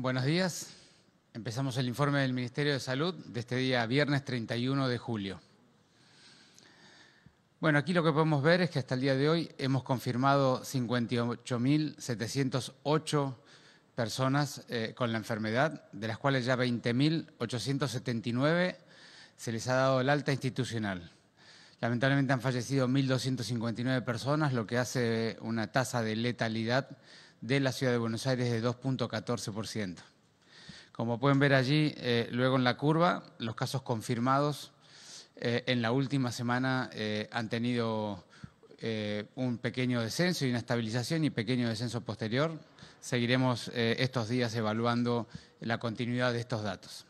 Buenos días. Empezamos el informe del Ministerio de Salud de este día, viernes 31 de julio. Bueno, aquí lo que podemos ver es que hasta el día de hoy hemos confirmado 58.708 personas eh, con la enfermedad, de las cuales ya 20.879 se les ha dado el alta institucional. Lamentablemente han fallecido 1.259 personas, lo que hace una tasa de letalidad de la ciudad de Buenos Aires de 2.14%. Como pueden ver allí, eh, luego en la curva, los casos confirmados eh, en la última semana eh, han tenido un pequeño descenso y una estabilización y pequeño descenso posterior. Seguiremos estos días evaluando la continuidad de estos datos.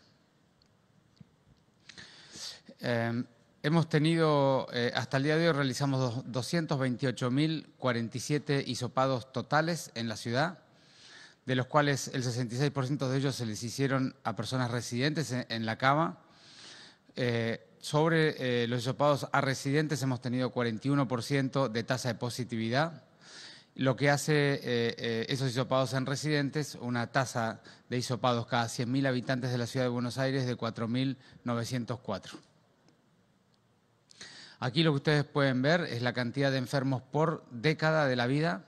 Em, Hemos tenido, eh, hasta el día de hoy realizamos 228.047 isopados totales en la ciudad, de los cuales el 66% de ellos se les hicieron a personas residentes en, la cama. Eh, sobre eh, los isopados a residentes hemos tenido 41% de tasa de positividad, lo que hace esos isopados en residentes una tasa de isopados cada 100.000 habitantes de la ciudad de Buenos Aires de 4.904. Aquí lo que ustedes pueden ver es la cantidad de enfermos por década de la vida.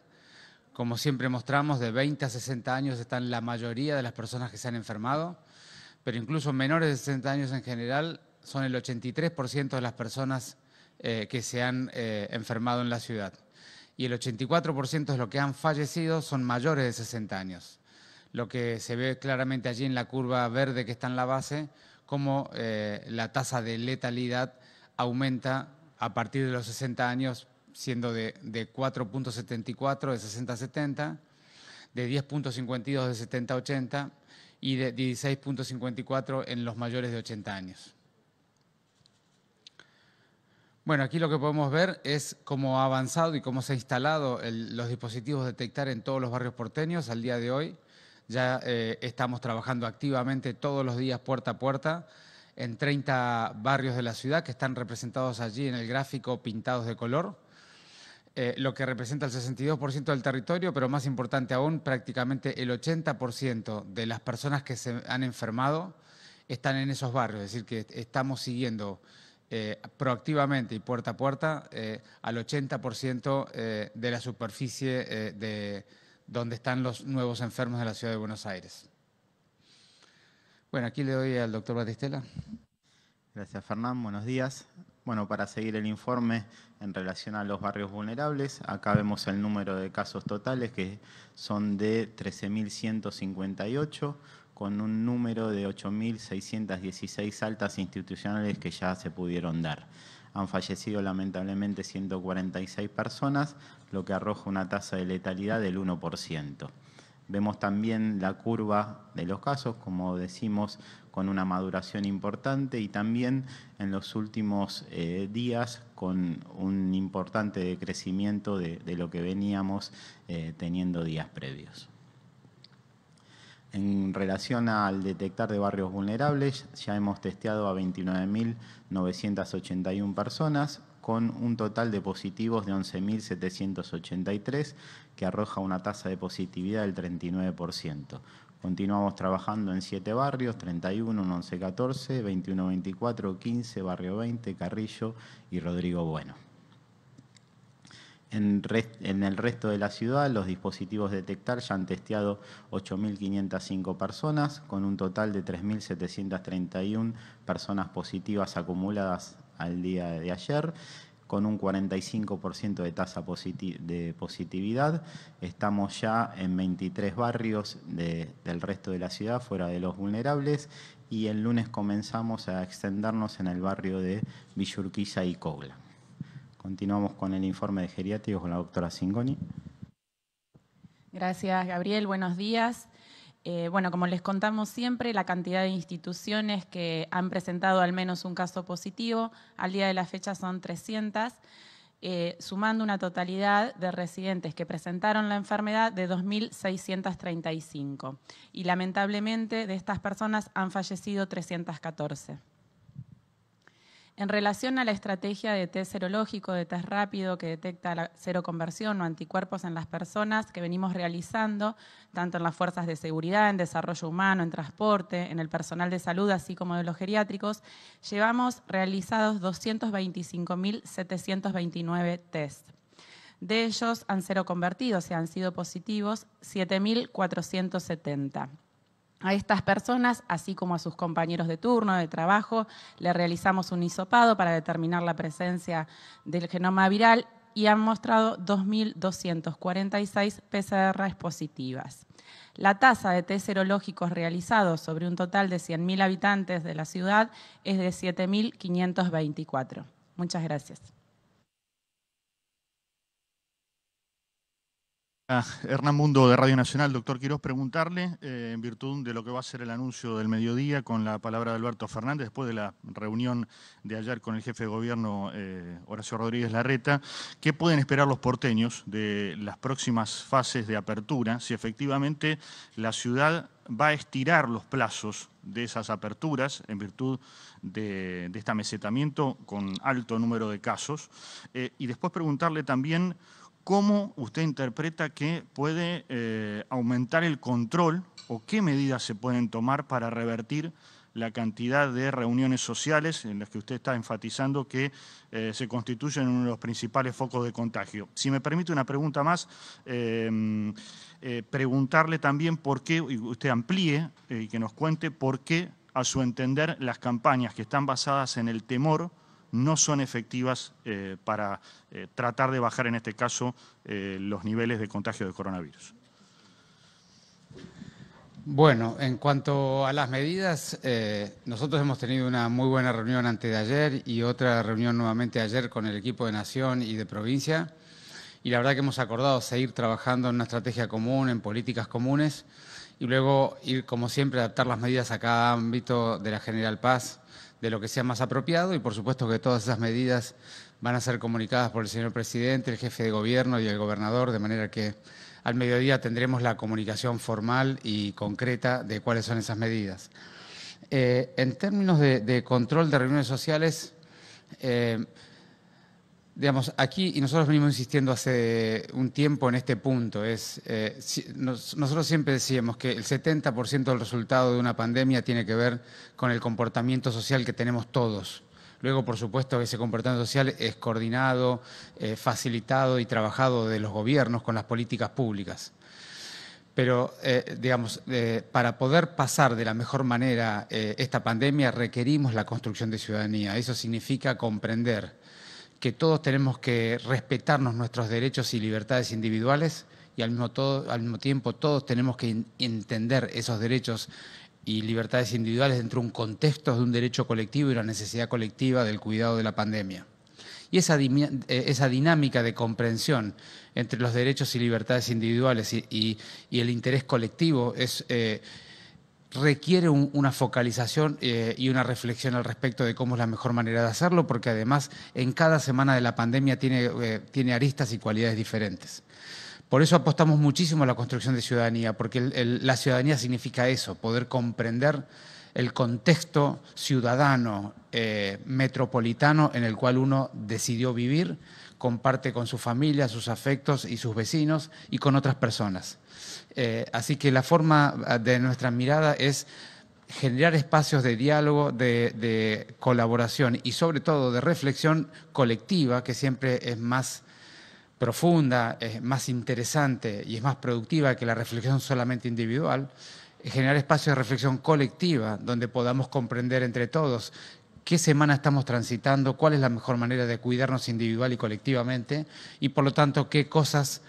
Como siempre mostramos, de 20 a 60 años están la mayoría de las personas que se han enfermado, pero incluso menores de 60 años en general son el 83% de las personas eh, que se han eh, enfermado en la ciudad. Y el 84% de los que han fallecido son mayores de 60 años. Lo que se ve claramente allí en la curva verde que está en la base, como eh, la tasa de letalidad aumenta a partir de los 60 años siendo de, 4.74 de 60-70, de 10.52 de 70-80 y de 16.54 en los mayores de 80 años. Bueno, aquí lo que podemos ver es cómo ha avanzado y cómo se han instalado los dispositivos de detectar en todos los barrios porteños al día de hoy. Ya eh, estamos trabajando activamente todos los días puerta a puerta en 30 barrios de la ciudad que están representados allí en el gráfico pintados de color, eh, lo que representa el 62% del territorio, pero más importante aún, prácticamente el 80% de las personas que se han enfermado están en esos barrios, es decir, que estamos siguiendo eh, proactivamente y puerta a puerta eh, al 80% de la superficie de donde están los nuevos enfermos de la ciudad de Buenos Aires. Bueno, aquí le doy al doctor Batistela. Gracias, Fernán. Buenos días. Bueno, para seguir el informe en relación a los barrios vulnerables, acá vemos el número de casos totales que son de 13.158, con un número de 8.616 altas institucionales que ya se pudieron dar. Han fallecido lamentablemente 146 personas, lo que arroja una tasa de letalidad del 1%. Vemos también la curva de los casos, como decimos, con una maduración importante y también en los últimos eh, días con un importante decrecimiento de, lo que veníamos eh, teniendo días previos. En relación al detectar de barrios vulnerables, ya hemos testeado a 29.981 personas, con un total de positivos de 11.783, que arroja una tasa de positividad del 39%. Continuamos trabajando en siete barrios, 31, 11, 14, 21, 24, 15, Barrio 20, Carrillo y Rodrigo Bueno. En, el resto de la ciudad, los dispositivos de detectar ya han testeado 8.505 personas, con un total de 3.731 personas positivas acumuladas al día de ayer con un 45% de tasa de positividad. Estamos ya en 23 barrios del resto de la ciudad, fuera de los vulnerables, y el lunes comenzamos a extendernos en el barrio de Villurquiza y Cogla. Continuamos con el informe de geriátricos con la doctora Singoni. Gracias, Gabriel. Buenos días. Eh, bueno, como les contamos siempre, la cantidad de instituciones que han presentado al menos un caso positivo, al día de la fecha son 300, eh, sumando una totalidad de residentes que presentaron la enfermedad de 2.635. Y lamentablemente de estas personas han fallecido 314. En relación a la estrategia de test serológico, de test rápido que detecta la seroconversión o anticuerpos en las personas que venimos realizando, tanto en las fuerzas de seguridad, en desarrollo humano, en transporte, en el personal de salud, así como de los geriátricos, llevamos realizados 225.729 test. De ellos han sido convertidos y han sido positivos 7.470. A estas personas, así como a sus compañeros de turno de trabajo, le realizamos un hisopado para determinar la presencia del genoma viral y han mostrado 2.246 PCR positivas. La tasa de test serológicos realizados sobre un total de 100.000 habitantes de la ciudad es de 7.524. Muchas gracias. Hernán Mundo de Radio Nacional, doctor, quiero preguntarle, eh, en virtud de lo que va a ser el anuncio del mediodía con la palabra de Alberto Fernández, después de la reunión de ayer con el jefe de gobierno eh, Horacio Rodríguez Larreta, ¿qué pueden esperar los porteños de las próximas fases de apertura, si efectivamente la ciudad va a estirar los plazos de esas aperturas en virtud de, este amesetamiento con alto número de casos? Eh, y después preguntarle también... ¿Cómo usted interpreta que puede eh, aumentar el control o qué medidas se pueden tomar para revertir la cantidad de reuniones sociales en las que usted está enfatizando que eh, se constituyen uno de los principales focos de contagio. Si me permite una pregunta más, em, eh, preguntarle también por qué, y usted amplíe y que nos cuente por qué, a su entender, las campañas que están basadas en el temor no son efectivas eh, para eh, tratar de bajar, en este caso, eh, los niveles de contagio de coronavirus. Bueno, en cuanto a las medidas, nosotros hemos tenido una muy buena reunión antes de ayer y otra reunión nuevamente ayer con el equipo de Nación y de Provincia. Y la verdad que hemos acordado seguir trabajando en una estrategia común, en políticas comunes, y luego ir, como siempre, a adaptar las medidas a cada ámbito de la General Paz de lo que sea más apropiado y por supuesto que todas esas medidas van a ser comunicadas por el señor presidente, el jefe de gobierno y el gobernador, de manera que al mediodía tendremos la comunicación formal y concreta de cuáles son esas medidas. Eh, en términos de, control de reuniones sociales, eh, digamos, aquí, y nosotros venimos insistiendo hace un tiempo en este punto, es, eh, nosotros siempre decíamos que el 70% del resultado de una pandemia tiene que ver con el comportamiento social que tenemos todos. Luego, por supuesto, ese comportamiento social es coordinado, eh, facilitado y trabajado de los gobiernos con las políticas públicas. Pero, eh, digamos, para poder pasar de la mejor manera esta pandemia requerimos la construcción de ciudadanía. Eso significa comprender que todos tenemos que respetarnos nuestros derechos y libertades individuales y al mismo, tiempo todos tenemos que entender esos derechos y libertades individuales dentro de un contexto de un derecho colectivo y una necesidad colectiva del cuidado de la pandemia. Y esa, eh, dinámica de comprensión entre los derechos y libertades individuales y, el interés colectivo es... Eh, requiere una focalización eh, y una reflexión al respecto de cómo es la mejor manera de hacerlo, porque además en cada semana de la pandemia tiene, eh, aristas y cualidades diferentes. Por eso apostamos muchísimo a la construcción de ciudadanía, porque la ciudadanía significa eso, poder comprender el contexto ciudadano eh, metropolitano en el cual uno decidió vivir, comparte con su familia, sus afectos y sus vecinos y con otras personas. Eh, así que la forma ah, de nuestra mirada es generar espacios de diálogo, de, de, colaboración y sobre todo de reflexión colectiva, que siempre es más profunda, es más interesante y es más productiva que la reflexión solamente individual, generar espacios de reflexión colectiva donde podamos comprender entre todos qué semana estamos transitando, cuál es la mejor manera de cuidarnos individual y colectivamente y por lo tanto qué cosas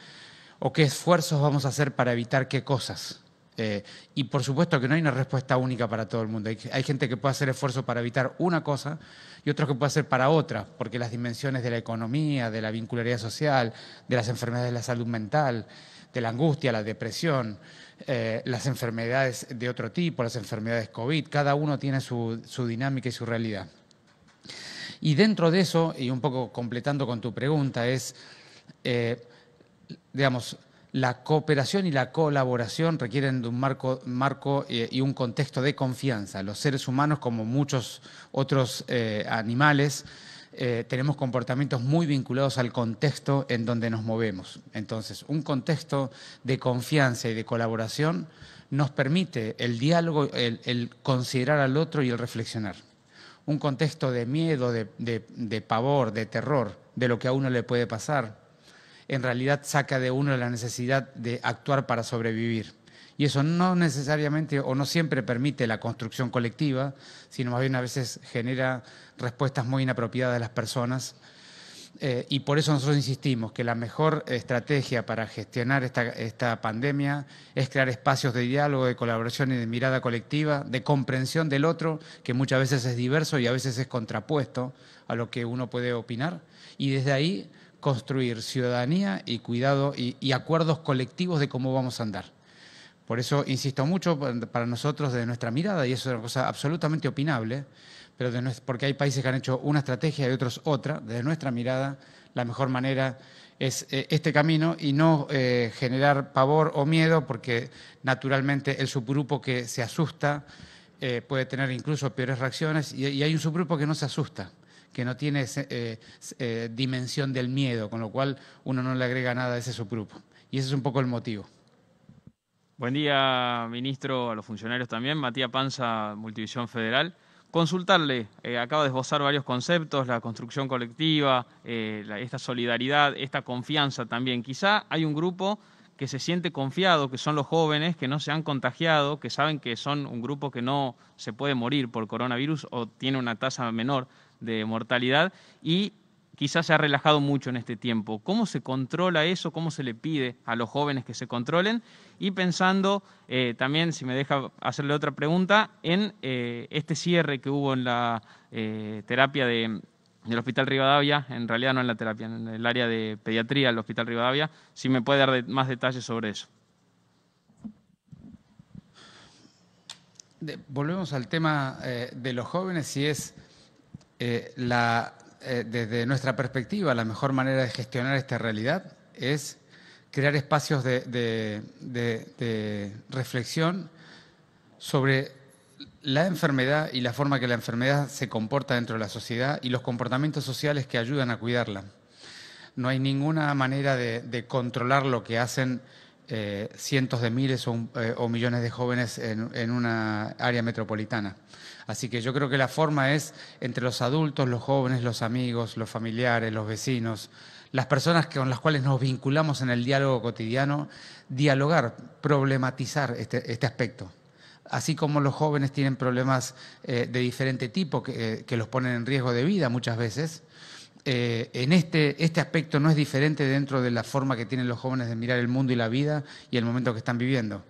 o qué esfuerzos vamos a hacer para evitar qué cosas. Eh, y por supuesto que no hay una respuesta única para todo el mundo. Hay, gente que puede hacer esfuerzo para evitar una cosa y otros que puede hacer para otra, porque las dimensiones de la economía, de la vincularidad social, de las enfermedades de la salud mental, de la angustia, la depresión, eh, las enfermedades de otro tipo, las enfermedades COVID, cada uno tiene su, dinámica y su realidad. Y dentro de eso, y un poco completando con tu pregunta, es... Eh, digamos, la cooperación y la colaboración requieren de un marco, marco eh, y un contexto de confianza. Los seres humanos, como muchos otros eh, animales, eh, tenemos comportamientos muy vinculados al contexto en donde nos movemos. Entonces, un contexto de confianza y de colaboración nos permite el diálogo, el, considerar al otro y el reflexionar. Un contexto de miedo, de, de pavor, de terror, de lo que a uno le puede pasar, en realidad saca de uno la necesidad de actuar para sobrevivir. Y eso no necesariamente o no siempre permite la construcción colectiva, sino más bien a veces genera respuestas muy inapropiadas de las personas. Eh, y por eso nosotros insistimos que la mejor estrategia para gestionar esta, esta pandemia es crear espacios de diálogo, de colaboración y de mirada colectiva, de comprensión del otro, que muchas veces es diverso y a veces es contrapuesto a lo que uno puede opinar. Y desde ahí construir ciudadanía y cuidado y, acuerdos colectivos de cómo vamos a andar. Por eso insisto mucho para nosotros de nuestra mirada, y eso es una cosa absolutamente opinable, pero de porque hay países que han hecho una estrategia y otros otra, desde nuestra mirada la mejor manera es eh, este camino y no eh, generar pavor o miedo, porque naturalmente el subgrupo que se asusta eh, puede tener incluso peores reacciones y hay un subgrupo que no se asusta que no tiene eh, eh, dimensión del miedo, con lo cual uno no le agrega nada a ese subgrupo. Y ese es un poco el motivo. Buen día, ministro, a los funcionarios también. Matías Panza, Multivisión Federal. Consultarle, eh, acaba de esbozar varios conceptos, la construcción colectiva, esta solidaridad, esta confianza también. Quizá hay un grupo que se siente confiado, que son los jóvenes, que no se han contagiado, que saben que son un grupo que no se puede morir por coronavirus o tiene una tasa menor de mortalidad y quizás se ha relajado mucho en este tiempo. ¿Cómo se controla eso? ¿Cómo se le pide a los jóvenes que se controlen? Y pensando eh, también, si me deja hacerle otra pregunta, en eh, este cierre que hubo en la eh, terapia de, del Hospital Rivadavia, en realidad no en la terapia, en el área de pediatría del Hospital Rivadavia, si me puede dar más detalles sobre eso. volvemos al tema de los jóvenes si es eh, eh, desde nuestra perspectiva, la mejor manera de gestionar esta realidad es crear espacios de, reflexión sobre la enfermedad y la forma que la enfermedad se comporta dentro de la sociedad y los comportamientos sociales que ayudan a cuidarla. No hay ninguna manera de, de controlar lo que hacen eh, cientos de miles o, eh, millones de jóvenes en, una área metropolitana. Así que yo creo que la forma es entre los adultos, los jóvenes, los amigos, los familiares, los vecinos, las personas con las cuales nos vinculamos en el diálogo cotidiano, dialogar, problematizar este, este aspecto así como los jóvenes tienen problemas eh, de diferente tipo que, que, los ponen en riesgo de vida muchas veces, eh, en este, este aspecto no es diferente dentro de la forma que tienen los jóvenes de mirar el mundo y la vida y el momento que están viviendo.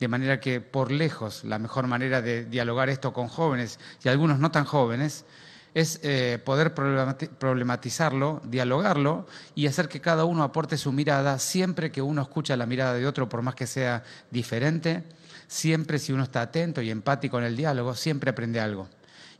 De manera que, por lejos, la mejor manera de dialogar esto con jóvenes y algunos no tan jóvenes es eh, poder problematizarlo, dialogarlo y hacer que cada uno aporte su mirada siempre que uno escucha la mirada de otro, por más que sea diferente, siempre si uno está atento y empático en el diálogo, siempre aprende algo.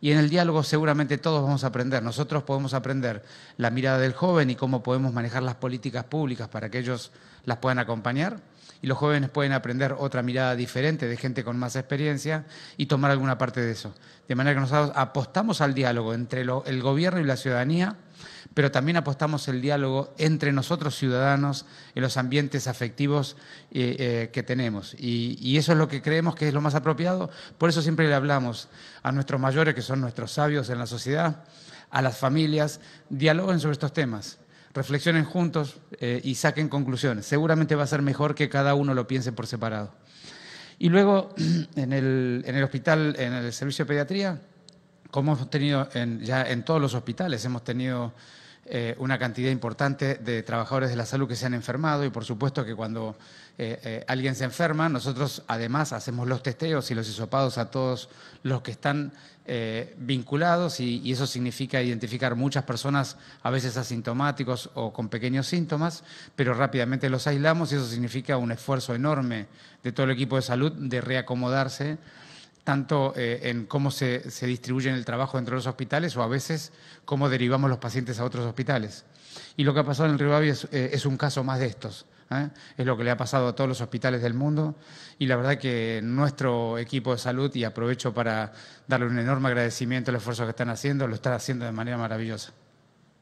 Y en el diálogo seguramente todos vamos a aprender. Nosotros podemos aprender la mirada del joven y cómo podemos manejar las políticas públicas para que ellos las puedan acompañar. Y los jóvenes pueden aprender otra mirada diferente de gente con más experiencia y tomar alguna parte de eso. De manera que nosotros apostamos al diálogo entre el gobierno y la ciudadanía pero también apostamos el diálogo entre nosotros ciudadanos en los ambientes afectivos eh, eh, que tenemos. Y, eso es lo que creemos que es lo más apropiado. Por eso siempre le hablamos a nuestros mayores, que son nuestros sabios en la sociedad, a las familias, dialoguen sobre estos temas. Reflexionen juntos eh, y saquen conclusiones. Seguramente va a ser mejor que cada uno lo piense por separado. Y luego, en el hospital, en el servicio de pediatría, como hemos tenido ya en todos los hospitales, hemos tenido eh, una cantidad importante de trabajadores de la salud que se han enfermado y por supuesto que cuando eh, eh, alguien se enferma, nosotros además hacemos los testeos y los hisopados a todos los que están vinculados y, y, eso significa identificar muchas personas a veces asintomáticos o con pequeños síntomas, pero rápidamente los aislamos y eso significa un esfuerzo enorme de todo el equipo de salud de reacomodarse tanto eh, en cómo se, se distribuye el trabajo entre los hospitales o a veces cómo derivamos los pacientes a otros hospitales. Y lo que ha pasado en Rivadavia es, eh, es un caso más de estos. ¿eh? Es lo que le ha pasado a todos los hospitales del mundo y la verdad que nuestro equipo de salud, y aprovecho para darle un enorme agradecimiento al esfuerzo que están haciendo, lo están haciendo de manera maravillosa.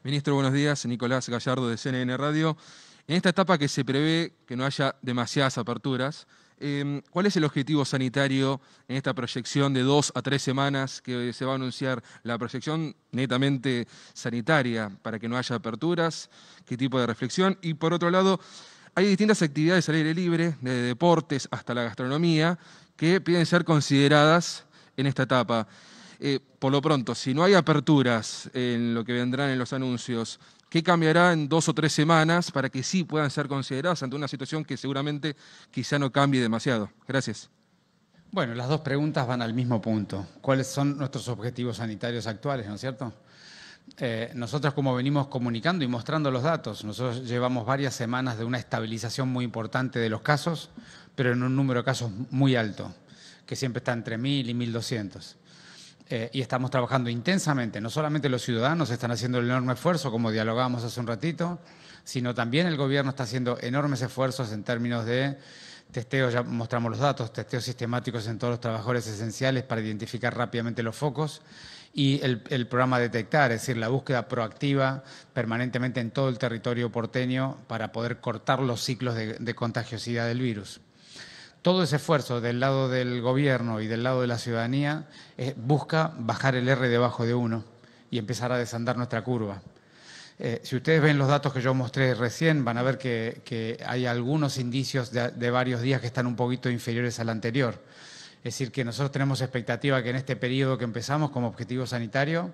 Ministro, buenos días. Nicolás Gallardo de CNN Radio. En esta etapa que se prevé que no haya demasiadas aperturas, Em, ¿Cuál es el objetivo sanitario en esta proyección de dos a tres semanas que se va a anunciar? La proyección netamente sanitaria para que no haya aperturas, qué tipo de reflexión. Y por otro lado, hay distintas actividades al aire libre, desde deportes hasta la gastronomía, que piden ser consideradas en esta etapa. Eh, por lo pronto, si no hay aperturas en lo que vendrán en los anuncios, ¿Qué cambiará en dos o tres semanas para que sí puedan ser consideradas ante una situación que seguramente quizá no cambie demasiado. Gracias. Bueno, las dos preguntas van al mismo punto. ¿Cuáles son nuestros objetivos sanitarios actuales, no es cierto? Eh, nosotros como venimos comunicando y mostrando los datos, nosotros llevamos varias semanas de una estabilización muy importante de los casos, pero en un número de casos muy alto, que siempre está entre 1.000 y 1.200. Eh, y estamos trabajando intensamente. No solamente los ciudadanos están haciendo el enorme esfuerzo, como dialogamos hace un ratito, sino también el gobierno está haciendo enormes esfuerzos en términos de testeos, ya mostramos los datos, testeos sistemáticos en todos los trabajadores esenciales para identificar rápidamente los focos y el, programa Detectar, es decir, la búsqueda proactiva permanentemente en todo el territorio porteño para poder cortar los ciclos de contagiosidad del virus todo ese esfuerzo del lado del gobierno y del lado de la ciudadanía eh, busca bajar el R debajo de uno y empezar a desandar nuestra curva. Eh, si ustedes ven los datos que yo mostré recién, van a ver que, hay algunos indicios de, de, varios días que están un poquito inferiores al anterior. Es decir, que nosotros tenemos expectativa que en este periodo que empezamos como objetivo sanitario,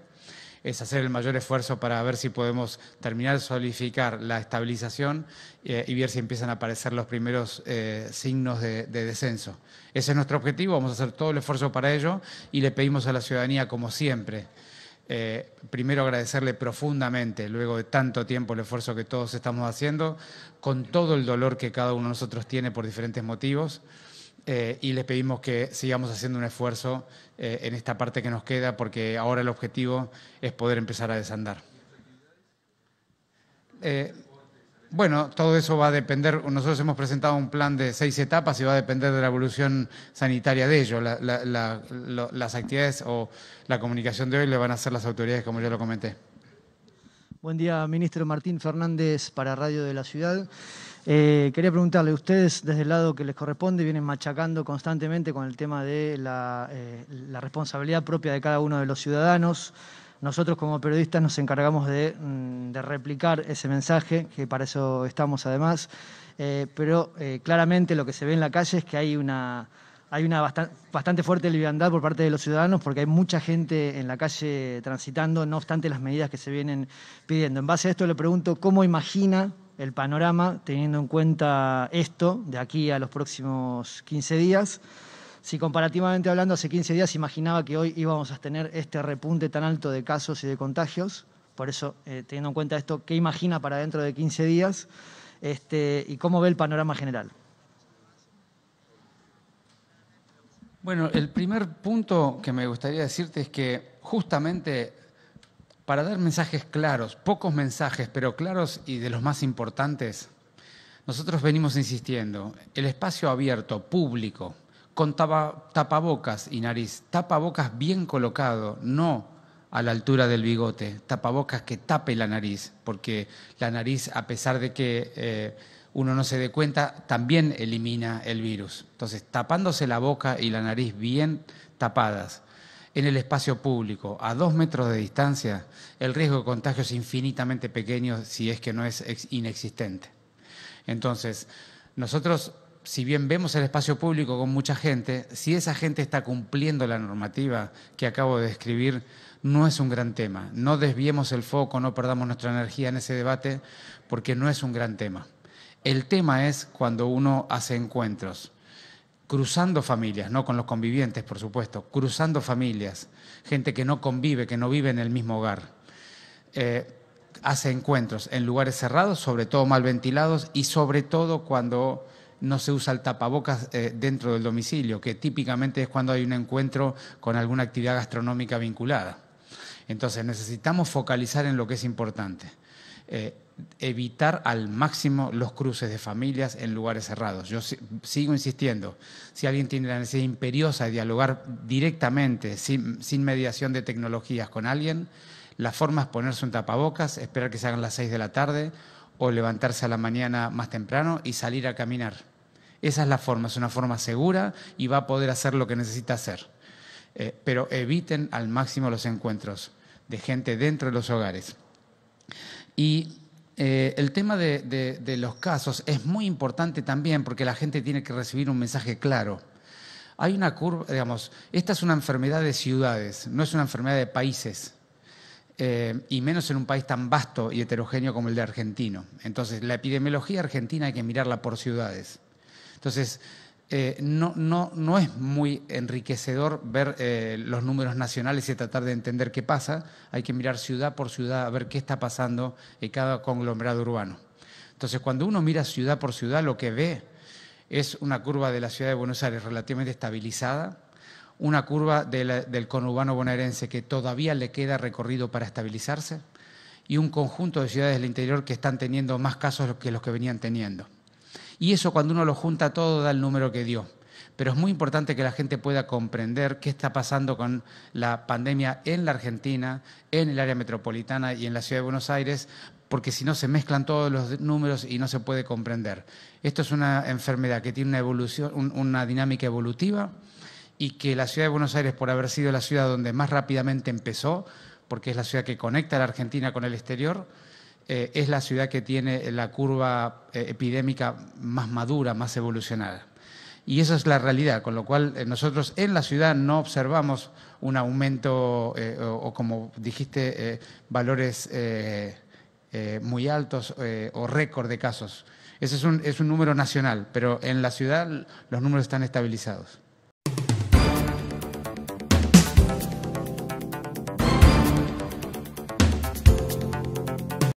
es hacer el mayor esfuerzo para ver si podemos terminar de solidificar la estabilización eh, y ver si empiezan a aparecer los primeros eh, signos de, descenso. Ese es nuestro objetivo, vamos a hacer todo el esfuerzo para ello y le pedimos a la ciudadanía, como siempre, eh, primero agradecerle profundamente, luego de tanto tiempo, el esfuerzo que todos estamos haciendo, con todo el dolor que cada uno de nosotros tiene por diferentes motivos. Eh, y les pedimos que sigamos haciendo un esfuerzo eh, en esta parte que nos queda, porque ahora el objetivo es poder empezar a desandar. Eh, bueno, todo eso va a depender, nosotros hemos presentado un plan de seis etapas y va a depender de la evolución sanitaria de ello. las actividades o la comunicación de hoy le van a hacer las autoridades, como ya lo comenté. Buen día, ministro Martín Fernández para Radio de la Ciudad. Eh, quería preguntarle, ustedes desde el lado que les corresponde vienen machacando constantemente con el tema de la, eh, responsabilidad propia de cada uno de los ciudadanos. Nosotros como periodistas nos encargamos de, mm, replicar ese mensaje, que para eso estamos además, eh, pero claramente lo que se ve en la calle es que hay una, hay una bastante fuerte liviandad por parte de los ciudadanos porque hay mucha gente en la calle transitando, no obstante las medidas que se vienen pidiendo. En base a esto le pregunto cómo imagina el panorama teniendo en cuenta esto de aquí a los próximos 15 días. Si comparativamente hablando hace 15 días imaginaba que hoy íbamos a tener este repunte tan alto de casos y de contagios, por eso eh, teniendo en cuenta esto, ¿qué imagina para dentro de 15 días este, y cómo ve el panorama general? Bueno, el primer punto que me gustaría decirte es que justamente para dar mensajes claros, pocos mensajes, pero claros y de los más importantes, nosotros venimos insistiendo, el espacio abierto, público, con tapabocas y nariz, tapabocas bien colocado, no a la altura del bigote, tapabocas que tape la nariz, porque la nariz, a pesar de que eh, uno no se dé cuenta, también elimina el virus. Entonces, tapándose la boca y la nariz bien tapadas, en el espacio público, a dos metros de distancia, el riesgo de contagio es infinitamente pequeño si es que no es inexistente. Entonces, nosotros, si bien vemos el espacio público con mucha gente, si esa gente está cumpliendo la normativa que acabo de describir, no es un gran tema. No desviemos el foco, no perdamos nuestra energía en ese debate, porque no es un gran tema. El tema es cuando uno hace encuentros cruzando familias, no con los convivientes, por supuesto, cruzando familias, gente que no convive, que no vive en el mismo hogar. Eh, hace encuentros en lugares cerrados, sobre todo mal ventilados y sobre todo cuando no se usa el tapabocas eh, dentro del domicilio, que típicamente es cuando hay un encuentro con alguna actividad gastronómica vinculada. Entonces necesitamos focalizar en lo que es importante. Eh, evitar al máximo los cruces de familias en lugares cerrados. Yo sigo insistiendo, si alguien tiene la necesidad imperiosa de dialogar directamente, sin, mediación de tecnologías con alguien, la forma es ponerse un tapabocas, esperar que se hagan las 6 de la tarde o levantarse a la mañana más temprano y salir a caminar. Esa es la forma, es una forma segura y va a poder hacer lo que necesita hacer. Eh, pero eviten al máximo los encuentros de gente dentro de los hogares. Y eh, el tema de, los casos es muy importante también porque la gente tiene que recibir un mensaje claro. Hay una curva, digamos, esta es una enfermedad de ciudades, no es una enfermedad de países, eh, y menos en un país tan vasto y heterogéneo como el de Argentino. Entonces, la epidemiología argentina hay que mirarla por ciudades. Entonces, eh, no, es muy enriquecedor ver eh, los números nacionales y tratar de entender qué pasa. Hay que mirar ciudad por ciudad a ver qué está pasando en cada conglomerado urbano. Entonces, cuando uno mira ciudad por ciudad, lo que ve es una curva de la ciudad de Buenos Aires relativamente estabilizada, una curva del conurbano bonaerense que todavía le queda recorrido para estabilizarse y un conjunto de ciudades del interior que están teniendo más casos que los que venían teniendo. Y eso cuando uno lo junta todo da el número que dio. Pero es muy importante que la gente pueda comprender qué está pasando con la pandemia en la Argentina, en el área metropolitana y en la ciudad de Buenos Aires, porque si no se mezclan todos los números y no se puede comprender. Esto es una enfermedad que tiene una, evolución, una dinámica evolutiva y que la ciudad de Buenos Aires, por haber sido la ciudad donde más rápidamente empezó, porque es la ciudad que conecta la Argentina con el exterior, eh, es la ciudad que tiene la curva eh, epidémica más madura, más evolucionada. Y esa es la realidad, con lo cual eh, nosotros en la ciudad no observamos un aumento o, como dijiste, valores muy altos o récord de casos. Ese es un número nacional, pero en la ciudad los números están estabilizados.